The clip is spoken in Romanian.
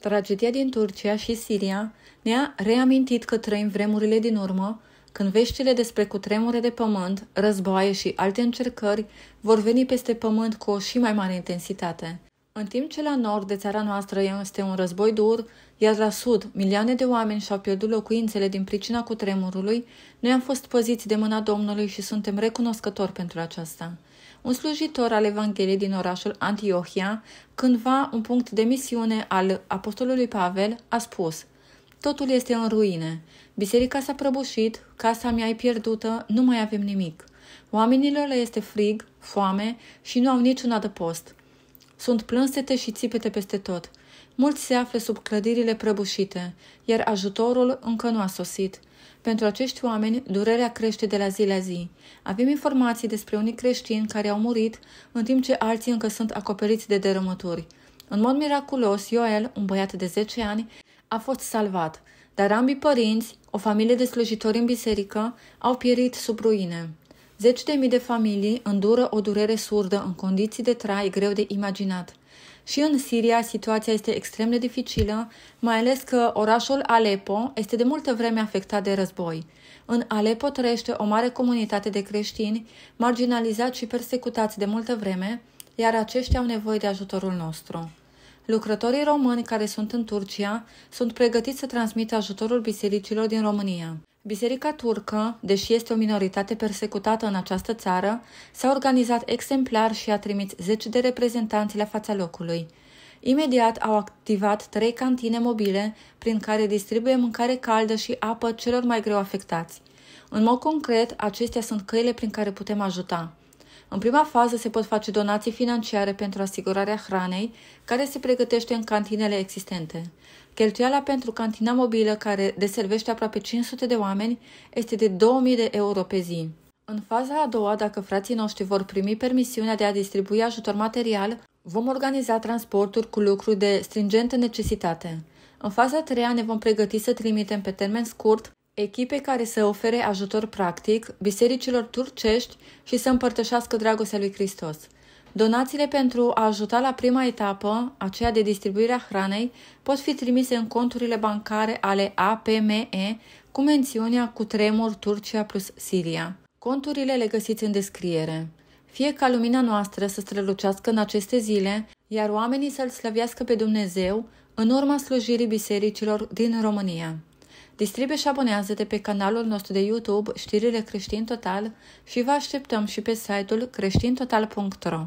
Tragedia din Turcia și Siria ne-a reamintit că trăim vremurile din urmă, când veștile despre cutremure de pământ, războaie și alte încercări vor veni peste pământ cu o și mai mare intensitate. În timp ce la nord de țara noastră este un război dur, iar la sud milioane de oameni și-au pierdut locuințele din pricina cutremurului, noi am fost păziți de mâna Domnului și suntem recunoscători pentru aceasta. Un slujitor al Evangheliei din orașul Antiohia, cândva un punct de misiune al apostolului Pavel, a spus – Totul este în ruine. Biserica s-a prăbușit, casa mea e pierdută, nu mai avem nimic. Oamenilor le este frig, foame și nu au niciun adăpost. Sunt plânsete și țipete peste tot. Mulți se află sub clădirile prăbușite, iar ajutorul încă nu a sosit. Pentru acești oameni, durerea crește de la zi la zi. Avem informații despre unii creștini care au murit, în timp ce alții încă sunt acoperiți de derămături. În mod miraculos, Joel, un băiat de 10 ani, a fost salvat, dar ambii părinți, o familie de slujitori în biserică, au pierit sub ruine. Zeci de mii de familii îndură o durere surdă în condiții de trai greu de imaginat. Și în Siria situația este extrem de dificilă, mai ales că orașul Aleppo este de multă vreme afectat de război. În Aleppo trăiește o mare comunitate de creștini, marginalizați și persecutați de multă vreme, iar aceștia au nevoie de ajutorul nostru. Lucrătorii români care sunt în Turcia sunt pregătiți să transmită ajutorul bisericilor din România. Biserica turcă, deși este o minoritate persecutată în această țară, s-a organizat exemplar și a trimis zeci de reprezentanți la fața locului. Imediat au activat trei cantine mobile prin care distribuie mâncare caldă și apă celor mai greu afectați. În mod concret, acestea sunt căile prin care putem ajuta. În prima fază se pot face donații financiare pentru asigurarea hranei, care se pregătește în cantinele existente. Cheltuiala pentru cantina mobilă, care deservește aproape 500 de oameni, este de 2000 de euro pe zi. În faza a doua, dacă frații noștri vor primi permisiunea de a distribui ajutor material, vom organiza transporturi cu lucruri de stringentă necesitate. În faza a treia ne vom pregăti să trimitem pe termen scurt echipe care să ofere ajutor practic bisericilor turcești și să împărtășească dragostea lui Hristos. Donațiile pentru a ajuta la prima etapă, aceea de distribuirea hranei, pot fi trimise în conturile bancare ale APME cu mențiunea cu tremur Turcia plus Siria. Conturile le găsiți în descriere. Fie ca lumina noastră să strălucească în aceste zile, iar oamenii să-L slăvească pe Dumnezeu în urma slujirii bisericilor din România. Distribuie și abonează-te pe canalul nostru de YouTube Știrile Creștin Total și vă așteptăm și pe site-ul creștintotal.ro.